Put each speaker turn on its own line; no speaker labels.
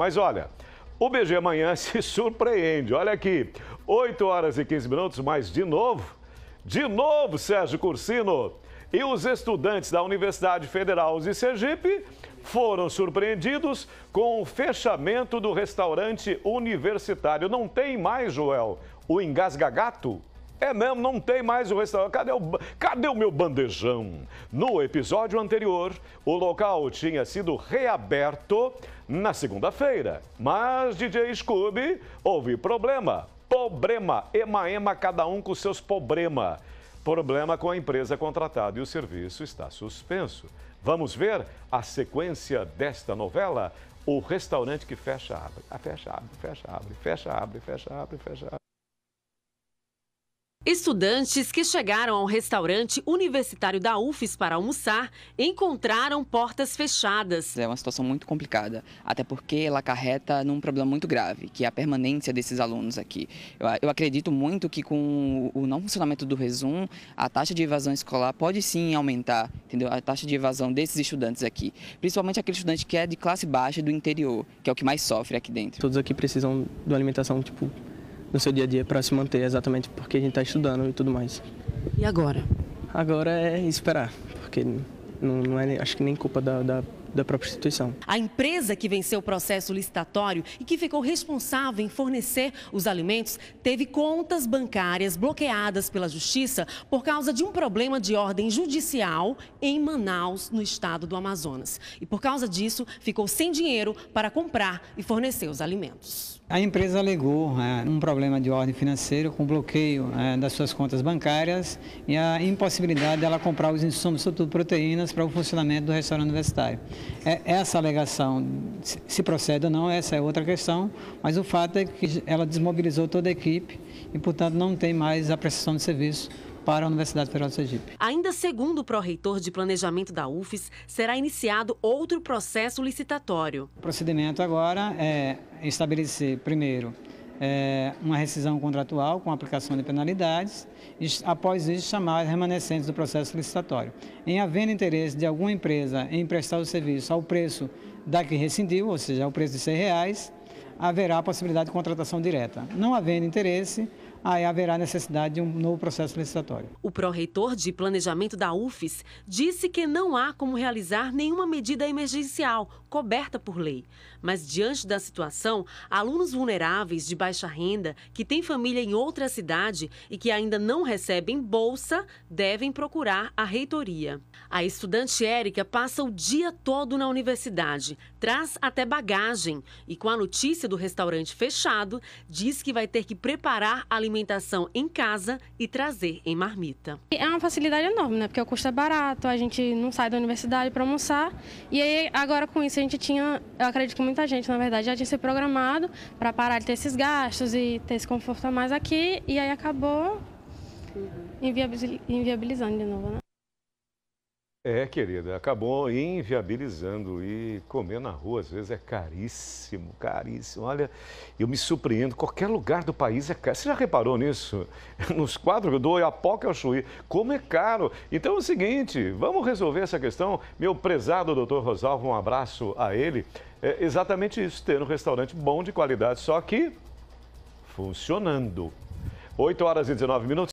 Mas olha, o BG amanhã se surpreende. Olha aqui, 8 horas e 15 minutos, mas de novo, de novo, Sérgio Cursino. E os estudantes da Universidade Federal de Sergipe foram surpreendidos com o fechamento do restaurante universitário. Não tem mais, Joel, o engasgagato? É mesmo, não tem mais o restaurante. Cadê o, cadê o meu bandejão? No episódio anterior, o local tinha sido reaberto na segunda-feira. Mas DJ Scooby houve problema. Problema. Ema, ema, cada um com seus problemas. Problema com a empresa contratada e o serviço está suspenso. Vamos ver a sequência desta novela? O restaurante que fecha, abre. fecha, abre, fecha, abre, fecha, abre, fecha, abre, fecha, abre.
Estudantes que chegaram ao restaurante universitário da UFES para almoçar encontraram portas fechadas. É uma situação muito complicada, até porque ela acarreta num problema muito grave, que é a permanência desses alunos aqui. Eu, eu acredito muito que com o não funcionamento do Resum, a taxa de evasão escolar pode sim aumentar, entendeu? A taxa de evasão desses estudantes aqui, principalmente aquele estudante que é de classe baixa do interior, que é o que
mais sofre aqui dentro. Todos aqui precisam de uma alimentação tipo no seu dia a dia para se manter, exatamente porque a gente está estudando e tudo mais. E agora? Agora é esperar, porque não, não é, acho que nem culpa da, da da própria instituição.
A empresa que venceu o processo licitatório e que ficou responsável em fornecer os alimentos teve contas bancárias bloqueadas pela justiça por causa de um problema de ordem judicial em Manaus, no estado do Amazonas. E por causa disso, ficou sem dinheiro para comprar e fornecer os alimentos.
A empresa alegou é, um problema de ordem financeira com bloqueio é, das suas contas bancárias e a impossibilidade dela comprar os insumos, sobretudo proteínas, para o funcionamento do restaurante universitário. É, essa alegação, se procede ou não, essa é outra questão, mas o fato é que ela desmobilizou toda a equipe e, portanto, não tem mais a prestação de serviço para a Universidade Federal de Sergipe.
Ainda segundo o pró-reitor de planejamento da UFES, será iniciado outro processo licitatório. O
procedimento agora é estabelecer, primeiro, é, uma rescisão contratual com aplicação de penalidades e, após isso, chamar as remanescentes do processo licitatório. Em havendo interesse de alguma empresa em prestar o serviço ao preço da que rescindiu, ou seja, ao preço de R$ reais, haverá a possibilidade de contratação direta. Não havendo interesse, aí haverá necessidade de um novo processo licitatório.
O pró-reitor de planejamento da UFES disse que não há como realizar nenhuma medida emergencial coberta por lei. Mas, diante da situação, alunos vulneráveis de baixa renda, que têm família em outra cidade e que ainda não recebem bolsa, devem procurar a reitoria. A estudante Érica passa o dia todo na universidade, traz até bagagem e, com a notícia do restaurante fechado, diz que vai ter que preparar alimentação em casa e trazer em marmita. É uma facilidade enorme, né? Porque o custo é barato, a gente não sai da universidade para almoçar. E aí, agora com isso, a gente tinha, eu acredito que muita gente, na verdade, já tinha se programado para parar de ter esses gastos e ter esse conforto a mais aqui. E aí acabou uhum. inviabilizando de novo, né?
É, querida, acabou inviabilizando e comer na rua às vezes é caríssimo, caríssimo. Olha, eu me surpreendo, qualquer lugar do país é caro. Você já reparou nisso? Nos quadros do Iapoca ao Chuí, como é caro. Então é o seguinte, vamos resolver essa questão. Meu prezado doutor Rosalvo, um abraço a ele. É exatamente isso, ter um restaurante bom de qualidade, só que funcionando. 8 horas e 19 minutos.